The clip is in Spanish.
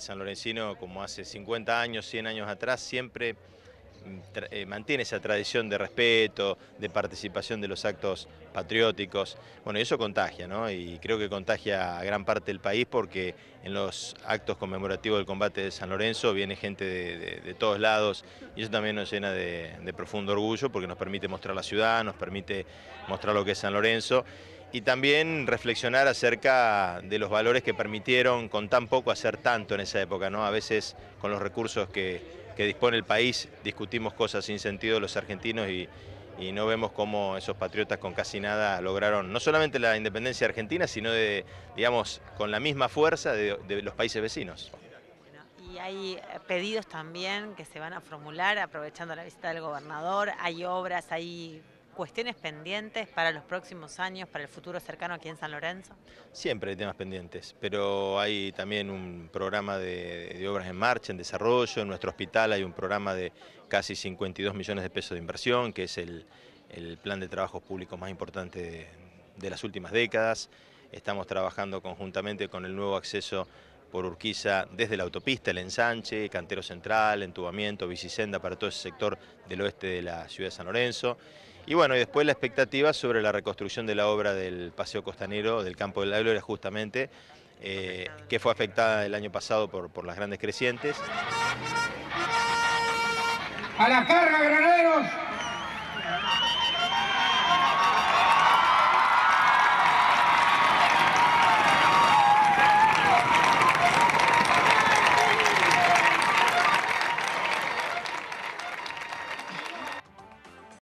San Lorencino, como hace 50 años, 100 años atrás, siempre mm, eh, mantiene esa tradición de respeto, de participación de los actos patrióticos. Bueno, y eso contagia, ¿no? Y creo que contagia a gran parte del país porque en los actos conmemorativos del combate de San Lorenzo viene gente de, todos lados y eso también nos llena de profundo orgullo porque nos permite mostrar la ciudad, nos permite mostrar lo que es San Lorenzo y también reflexionar acerca de los valores que permitieron con tan poco hacer tanto en esa época, ¿no? A veces con los recursos que, dispone el país discutimos cosas sin sentido los argentinos y, no vemos cómo esos patriotas con casi nada lograron no solamente la independencia argentina, sino de, digamos, con la misma fuerza de, de los países vecinos. Y hay eh, pedidos también que se van a formular aprovechando la visita del gobernador, hay obras, hay cuestiones pendientes para los próximos años, para el futuro cercano aquí en San Lorenzo? Siempre hay temas pendientes, pero hay también un programa de, obras en marcha, en desarrollo, en nuestro hospital hay un programa de casi 52 millones de pesos de inversión, que es el, el plan de trabajos públicos más importante de las últimas décadas. Estamos trabajando conjuntamente con el nuevo acceso por Urquiza desde la autopista, el ensanche, cantero central, entubamiento, bicisenda para todo ese sector del oeste de la ciudad de San Lorenzo. Y bueno, y después la expectativa sobre la reconstrucción de la obra del Paseo Costanero, del Campo del la era justamente, eh, que fue afectada el año pasado por, por las grandes crecientes. A la carga, graneros.